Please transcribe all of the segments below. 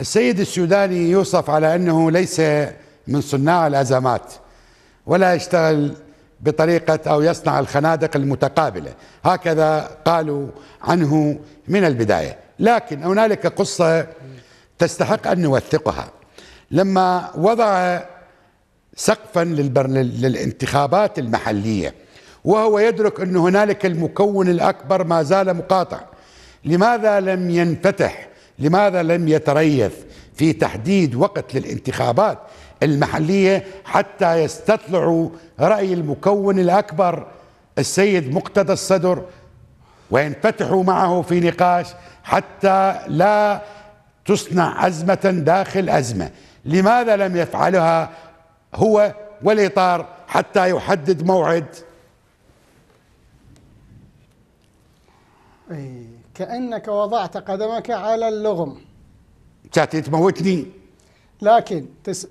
السيد السوداني يوصف على أنه ليس من صناع الأزمات ولا يشتغل بطريقة أو يصنع الخنادق المتقابلة هكذا قالوا عنه من البداية لكن هنالك قصة تستحق أن نوثقها لما وضع سقفا للانتخابات المحلية وهو يدرك أن هنالك المكون الأكبر ما زال مقاطع لماذا لم ينفتح لماذا لم يتريث في تحديد وقت للانتخابات المحلية حتى يستطلعوا رأي المكون الأكبر السيد مقتدى الصدر وينفتحوا معه في نقاش حتى لا تصنع أزمة داخل أزمة لماذا لم يفعلها هو والإطار حتى يحدد موعد أي كأنك وضعت قدمك على اللغم كانت تموتني لكن تس...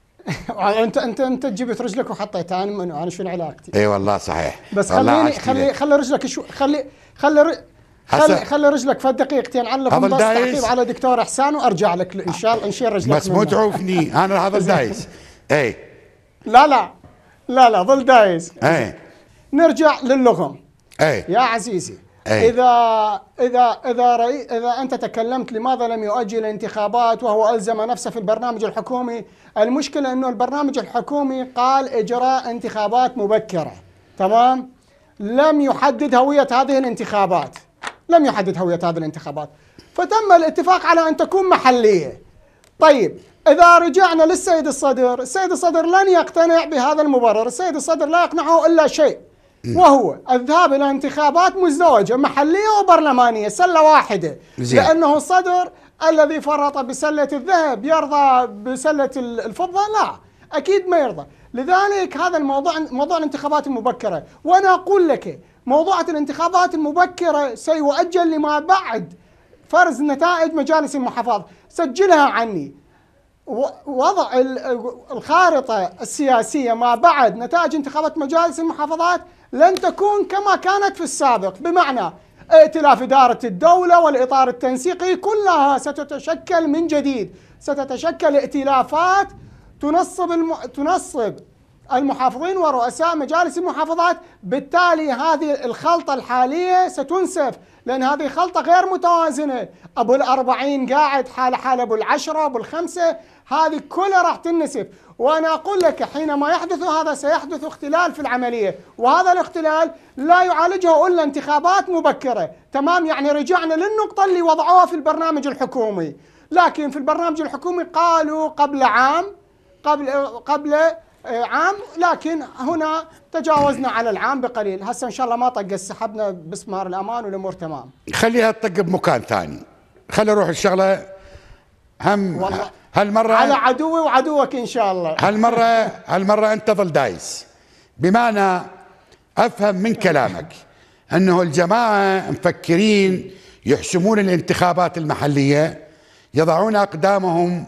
انت انت انت جبت رجلك وحطيتها انا منو انا شنو علاقتي؟ اي والله صحيح بس خليني خلي خلي رجلك شو خلي خلي ر... خلي خلي رجلك في دقيقتين علفهم بس تعقيب على دكتور احسان وارجع لك ان شاء الله نشيل رجلك بس مو تعوفني انا هذا دايس اي لا لا لا لا ظل دايس اي نرجع للغم اي يا عزيزي أي. اذا اذا اذا رأي اذا انت تكلمت لماذا لم يؤجل الانتخابات وهو الزم نفسه في البرنامج الحكومي، المشكله انه البرنامج الحكومي قال اجراء انتخابات مبكره، تمام؟ لم يحدد هويه هذه الانتخابات. لم يحدد هويه هذه الانتخابات، فتم الاتفاق على ان تكون محليه. طيب اذا رجعنا للسيد الصدر، السيد الصدر لن يقتنع بهذا المبرر، السيد الصدر لا يقنعه الا شيء. إيه. وهو الذهاب الى انتخابات مزدوجه محليه وبرلمانيه سله واحده زين. لانه الصدر الذي فرط بسله الذهب يرضى بسله الفضه لا اكيد ما يرضى لذلك هذا الموضوع موضوع الانتخابات المبكره وانا اقول لك موضوع الانتخابات المبكره سيؤجل لما بعد فرز نتائج مجالس المحافظ سجلها عني وضع الخارطه السياسيه ما بعد نتائج انتخابات مجالس المحافظات لن تكون كما كانت في السابق بمعنى ائتلاف إدارة الدولة والإطار التنسيقي كلها ستتشكل من جديد ستتشكل ائتلافات تنصب الم... تنصب المحافظين ورؤساء مجالس المحافظات بالتالي هذه الخلطة الحالية ستنسف لأن هذه خلطة غير متوازنة أبو الأربعين قاعد حال حال أبو العشرة أبو الخمسة هذه كلها راح تنسف وأنا أقول لك حينما يحدث هذا سيحدث اختلال في العملية وهذا الاختلال لا يعالجه إلا انتخابات مبكرة تمام يعني رجعنا للنقطة اللي وضعوها في البرنامج الحكومي لكن في البرنامج الحكومي قالوا قبل عام قبل قبل آه، عام لكن هنا تجاوزنا على العام بقليل هسه ان شاء الله ما طق سحبنا بسمار الامان والامور تمام خليها تطق بمكان ثاني خلي اروح الشغله هم هالمره على عدوي وعدوك ان شاء الله هالمره هالمره انت ظل دايس بمعنى افهم من كلامك انه الجماعه مفكرين يحسمون الانتخابات المحليه يضعون اقدامهم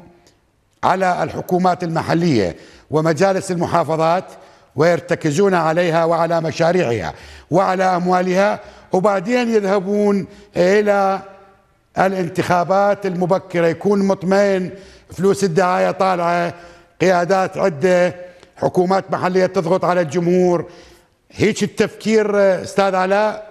على الحكومات المحليه ومجالس المحافظات ويرتكزون عليها وعلى مشاريعها وعلى أموالها وبعدين يذهبون إلى الانتخابات المبكرة يكون مطمئن فلوس الدعاية طالعة قيادات عدة حكومات محلية تضغط على الجمهور هيك التفكير أستاذ علاء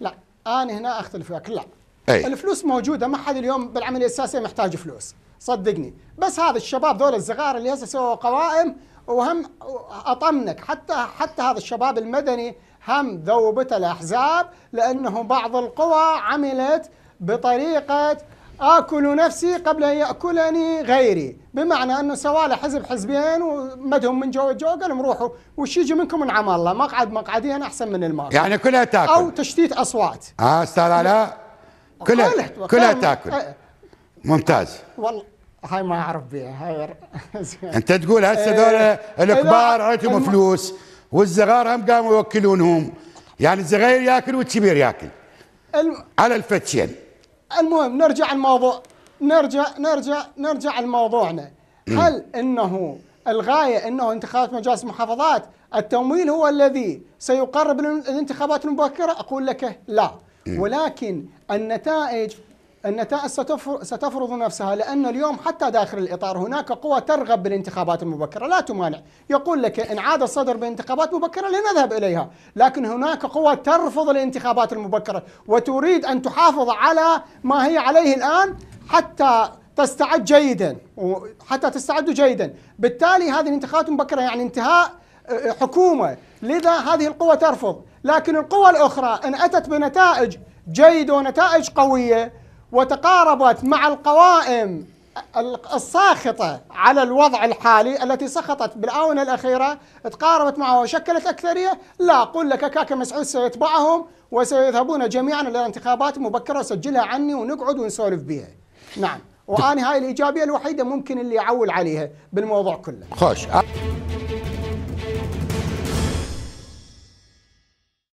لا أنا هنا أختلف وياك لا أي. الفلوس موجودة ما حد اليوم بالعملية السياسية محتاج فلوس صدقني بس هذا الشباب ذول الصغار اللي هسه سووا قوائم وهم اطمنك حتى حتى هذا الشباب المدني هم ذوبته الاحزاب لانه بعض القوى عملت بطريقه اكل نفسي قبل ان ياكلني غيري، بمعنى انه سوالة حزب حزبين ومدهم من جو جو قالهم روحوا وش يجي منكم انعم الله، مقعد مقعدين احسن من الماء يعني كلها تاكل او تشتيت اصوات. اه استاذ علاء كلها كلها تاكل. إيه. ممتاز. والله هاي ما اعرف بها هاي انت تقول هسه هذول إيه، الكبار عندهم فلوس والصغار هم قاموا يوكلونهم يعني الصغير ياكل والكبير ياكل الم... على الفتشين المهم نرجع الموضوع نرجع نرجع نرجع لموضوعنا هل انه الغايه انه انتخابات مجالس المحافظات التمويل هو الذي سيقرب الانتخابات المبكره اقول لك لا ولكن النتائج النتائج ستفرض نفسها لأن اليوم حتى داخل الإطار هناك قوى ترغب بالانتخابات المبكرة لا تمانع يقول لك إن عاد الصدر بانتخابات مبكرة لنذهب إليها لكن هناك قوى ترفض الانتخابات المبكرة وتريد أن تحافظ على ما هي عليه الآن حتى تستعد جيدا حتى تستعد جيدا بالتالي هذه الانتخابات المبكرة يعني انتهاء آه، حكومة لذا هذه القوى ترفض لكن القوى الأخرى إن أتت بنتائج جيدة ونتائج قوية وتقاربت مع القوائم الساخطة على الوضع الحالي التي سقطت بالآونة الأخيرة تقاربت معها وشكلت أكثرية لا أقول لك كاكا مسعود سيتبعهم وسيذهبون جميعا إلى انتخابات مبكرة سجلها عني ونقعد ونسولف بها نعم وأنا هاي الإيجابية الوحيدة ممكن اللي يعول عليها بالموضوع كله خوش